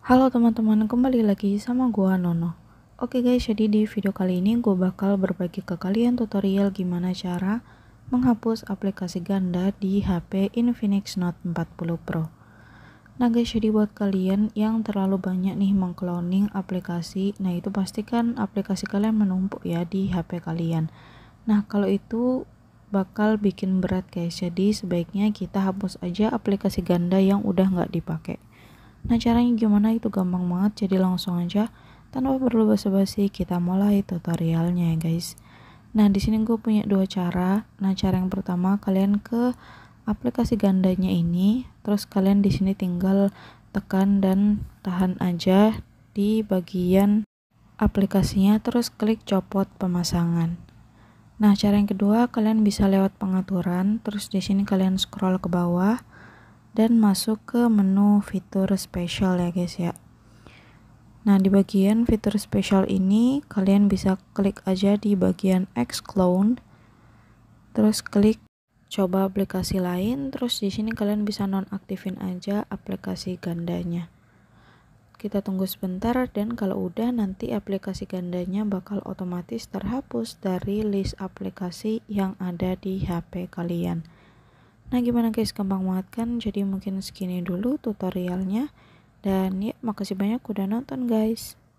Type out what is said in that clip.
Halo teman-teman, kembali lagi sama gua Nono. Oke guys, jadi di video kali ini gua bakal berbagi ke kalian tutorial gimana cara menghapus aplikasi ganda di HP Infinix Note 40 Pro. Nah guys, jadi buat kalian yang terlalu banyak nih mengkloning aplikasi, nah itu pastikan aplikasi kalian menumpuk ya di HP kalian. Nah, kalau itu bakal bikin berat guys, jadi sebaiknya kita hapus aja aplikasi ganda yang udah nggak dipakai. Nah caranya gimana itu gampang banget jadi langsung aja tanpa perlu basa-basi kita mulai tutorialnya ya guys. Nah di sini gue punya dua cara. Nah cara yang pertama kalian ke aplikasi gandanya ini, terus kalian di sini tinggal tekan dan tahan aja di bagian aplikasinya terus klik copot pemasangan. Nah, cara yang kedua kalian bisa lewat pengaturan, terus di sini kalian scroll ke bawah, dan masuk ke menu fitur special ya guys ya nah di bagian fitur special ini kalian bisa klik aja di bagian X clone terus klik coba aplikasi lain terus di sini kalian bisa nonaktifin aja aplikasi gandanya kita tunggu sebentar dan kalau udah nanti aplikasi gandanya bakal otomatis terhapus dari list aplikasi yang ada di HP kalian. Nah gimana guys gampang banget kan jadi mungkin segini dulu tutorialnya dan ya makasih banyak udah nonton guys